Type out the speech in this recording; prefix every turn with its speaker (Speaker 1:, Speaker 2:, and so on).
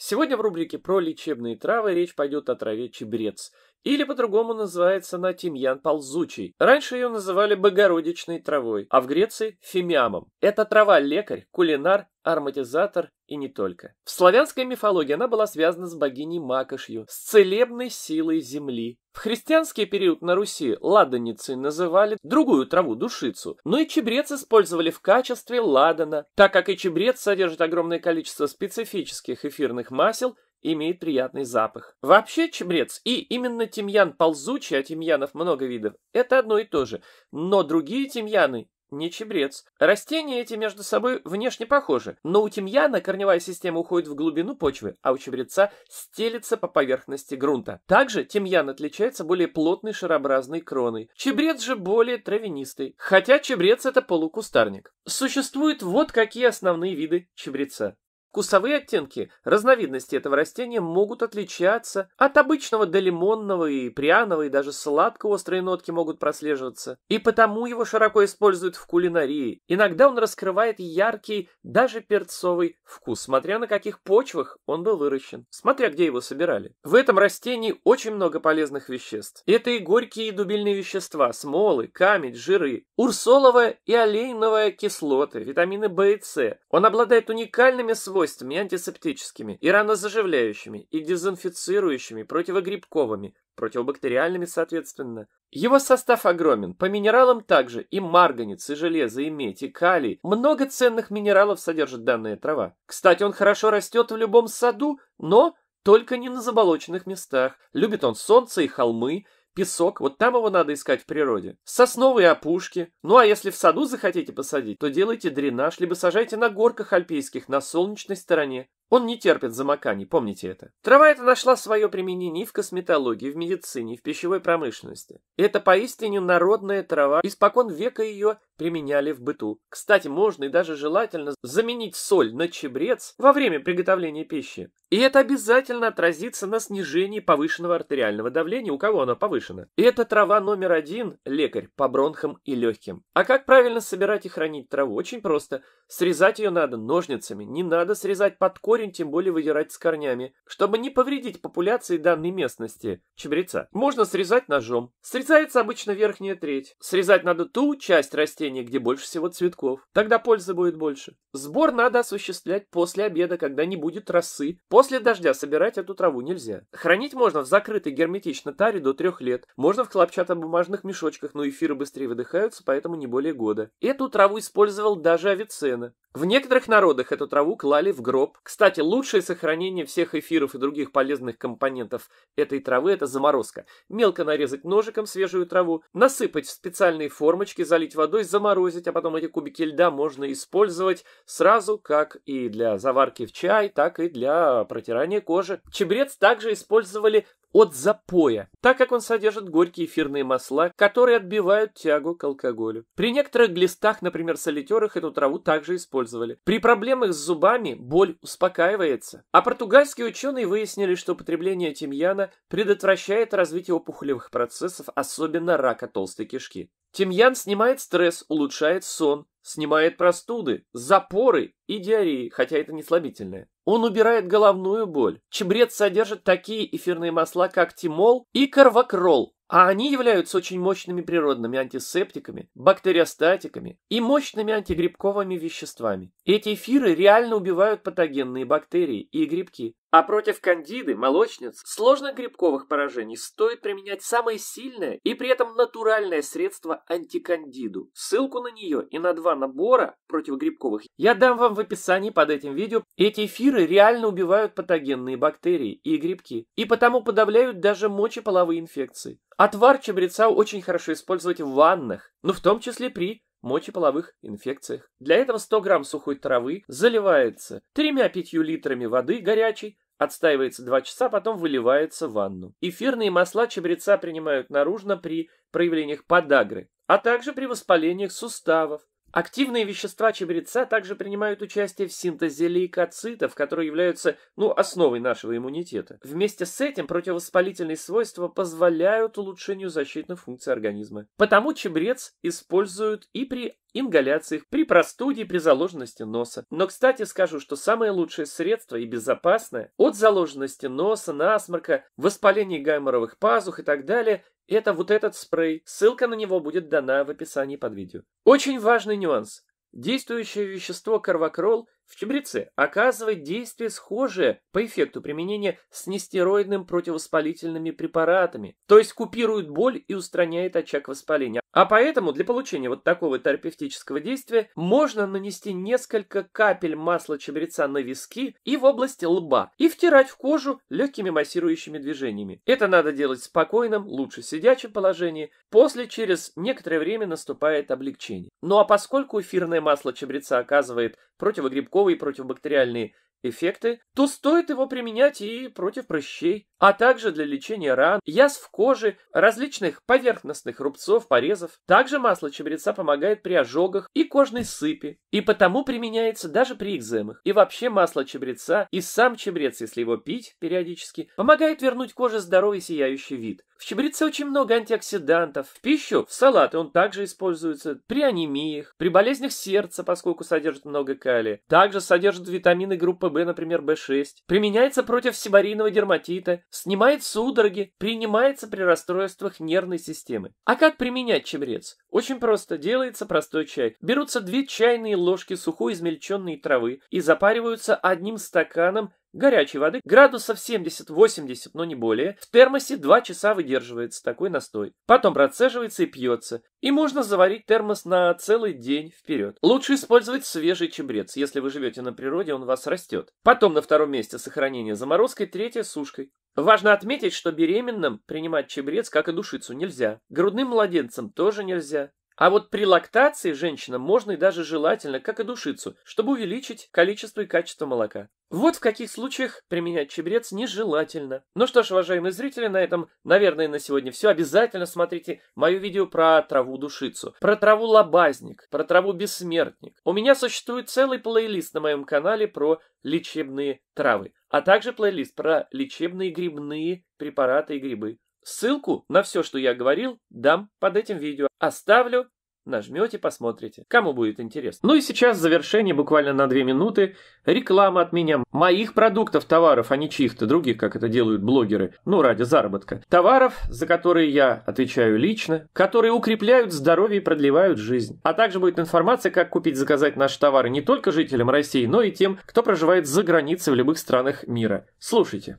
Speaker 1: Сегодня в рубрике про лечебные травы речь пойдет о траве чебрец, или по-другому называется она тимьян ползучий. Раньше ее называли богородичной травой, а в Греции – фимиамом. Эта трава – лекарь, кулинар, ароматизатор и не только. В славянской мифологии она была связана с богиней Макошью, с целебной силой земли, в христианский период на Руси ладаницей называли другую траву душицу, но и чебрец использовали в качестве ладана, так как и чебрец содержит огромное количество специфических эфирных масел, имеет приятный запах. Вообще чебрец и именно тимьян ползучий, а тимьянов много видов, это одно и то же, но другие тимьяны не чебрец. Растения эти между собой внешне похожи, но у тимьяна корневая система уходит в глубину почвы, а у чебреца стелится по поверхности грунта. Также тимьян отличается более плотной шарообразной кроной. Чебрец же более травянистый, хотя чебрец это полукустарник. Существуют вот какие основные виды чебреца. Вкусовые оттенки разновидности этого растения могут отличаться от обычного до лимонного и пряного, и даже сладко-острые нотки могут прослеживаться. И потому его широко используют в кулинарии. Иногда он раскрывает яркий, даже перцовый вкус, смотря на каких почвах он был выращен, смотря где его собирали. В этом растении очень много полезных веществ. Это и горькие и дубильные вещества, смолы, камень, жиры, урсоловая и олейновая кислоты, витамины В и С. Он обладает уникальными свойствами свойствами антисептическими и ранозаживляющими, и дезинфицирующими, противогрибковыми, противобактериальными соответственно. Его состав огромен, по минералам также и марганец, и железо, и медь, и калий. Много ценных минералов содержит данная трава. Кстати, он хорошо растет в любом саду, но только не на заболоченных местах. Любит он солнце и холмы, песок, вот там его надо искать в природе. Сосновые опушки. Ну а если в саду захотите посадить, то делайте дренаж, либо сажайте на горках альпийских на солнечной стороне. Он не терпит замоканий, помните это. Трава эта нашла свое применение и в косметологии, и в медицине, и в пищевой промышленности. И это поистине народная трава, испокон века ее применяли в быту. Кстати, можно и даже желательно заменить соль на чебрец во время приготовления пищи. И это обязательно отразится на снижении повышенного артериального давления, у кого оно повышено. И это трава номер один, лекарь, по бронхам и легким. А как правильно собирать и хранить траву? Очень просто. Срезать ее надо ножницами, не надо срезать под корень, корень тем более выдирать с корнями, чтобы не повредить популяции данной местности чабреца. Можно срезать ножом. Срезается обычно верхняя треть. Срезать надо ту часть растения, где больше всего цветков. Тогда пользы будет больше. Сбор надо осуществлять после обеда, когда не будет росы. После дождя собирать эту траву нельзя. Хранить можно в закрытой герметично таре до трех лет. Можно в хлопчатобумажных мешочках, но эфиры быстрее выдыхаются, поэтому не более года. Эту траву использовал даже Авиценна. В некоторых народах эту траву клали в гроб. Кстати, кстати, лучшее сохранение всех эфиров и других полезных компонентов этой травы – это заморозка. Мелко нарезать ножиком свежую траву, насыпать в специальные формочки, залить водой, заморозить, а потом эти кубики льда можно использовать сразу как и для заварки в чай, так и для протирания кожи. Чебрец также использовали от запоя, так как он содержит горькие эфирные масла, которые отбивают тягу к алкоголю. При некоторых глистах, например, солитерах, эту траву также использовали. При проблемах с зубами боль успокаивает успокаивается. А португальские ученые выяснили, что употребление тимьяна предотвращает развитие опухолевых процессов, особенно рака толстой кишки. Тимьян снимает стресс, улучшает сон, снимает простуды, запоры и диареи, хотя это не слабительное. Он убирает головную боль. Чебрец содержит такие эфирные масла, как тимол и карвакрол, а они являются очень мощными природными антисептиками, бактериостатиками и мощными антигрибковыми веществами. Эти эфиры реально убивают патогенные бактерии и грибки. А против кандиды, молочниц, сложных грибковых поражений стоит применять самое сильное и при этом натуральное средство антикандиду. Ссылку на нее и на два набора противогрибковых я дам вам в описании под этим видео. Эти эфиры реально убивают патогенные бактерии и грибки, и потому подавляют даже мочеполовые инфекции. Отвар чабреца очень хорошо использовать в ваннах, но ну, в том числе при мочеполовых инфекциях. Для этого 100 грамм сухой травы заливается тремя 5 литрами воды горячей, отстаивается 2 часа, потом выливается в ванну. Эфирные масла чабреца принимают наружно при проявлениях подагры, а также при воспалениях суставов, Активные вещества чабреца также принимают участие в синтезе лейкоцитов, которые являются, ну, основой нашего иммунитета. Вместе с этим противовоспалительные свойства позволяют улучшению защитных функций организма. Потому чабрец используют и при ингаляциях, при простуде и при заложенности носа. Но, кстати, скажу, что самое лучшее средство и безопасное от заложенности носа, насморка, воспаления гайморовых пазух и так далее – это вот этот спрей. Ссылка на него будет дана в описании под видео. Очень важный нюанс. Действующее вещество карвакрол – в чабреце оказывает действие схожее по эффекту применения с нестероидным противовоспалительными препаратами, то есть купирует боль и устраняет очаг воспаления. А поэтому для получения вот такого терапевтического действия можно нанести несколько капель масла чабреца на виски и в области лба и втирать в кожу легкими массирующими движениями. Это надо делать в спокойном, лучше сидячем положении. После через некоторое время наступает облегчение. Ну а поскольку эфирное масло чабреца оказывает противогрибковое стрелковые и противобактериальные эффекты, то стоит его применять и против прыщей, а также для лечения ран, язв кожи, различных поверхностных рубцов, порезов. Также масло чабреца помогает при ожогах и кожной сыпи, и потому применяется даже при экземах. И вообще масло чабреца и сам чабрец, если его пить периодически, помогает вернуть коже здоровый сияющий вид. В чабреце очень много антиоксидантов. В пищу, в салаты он также используется при анемиях, при болезнях сердца, поскольку содержит много калия. Также также содержит витамины группы В, например, В6. Применяется против сибарийного дерматита, снимает судороги, принимается при расстройствах нервной системы. А как применять чебрец? Очень просто. Делается простой чай. Берутся две чайные ложки сухой измельченной травы и запариваются одним стаканом горячей воды, градусов 70-80, но не более, в термосе 2 часа выдерживается такой настой. Потом процеживается и пьется. И можно заварить термос на целый день вперед. Лучше использовать свежий чебрец. Если вы живете на природе, он у вас растет. Потом на втором месте сохранение заморозкой, третье сушкой. Важно отметить, что беременным принимать чебрец, как и душицу, нельзя. Грудным младенцам тоже нельзя. А вот при лактации женщинам можно и даже желательно, как и душицу, чтобы увеличить количество и качество молока. Вот в каких случаях применять чебрец нежелательно. Ну что ж, уважаемые зрители, на этом, наверное, на сегодня все. Обязательно смотрите мое видео про траву душицу, про траву лобазник, про траву бессмертник. У меня существует целый плейлист на моем канале про лечебные травы, а также плейлист про лечебные грибные препараты и грибы. Ссылку на все, что я говорил, дам под этим видео. Оставлю, нажмете, посмотрите. Кому будет интересно. Ну и сейчас в завершение, буквально на 2 минуты, реклама от меня. Моих продуктов, товаров, а не чьих-то других, как это делают блогеры, ну ради заработка. Товаров, за которые я отвечаю лично, которые укрепляют здоровье и продлевают жизнь. А также будет информация, как купить, заказать наши товары не только жителям России, но и тем, кто проживает за границей в любых странах мира. Слушайте.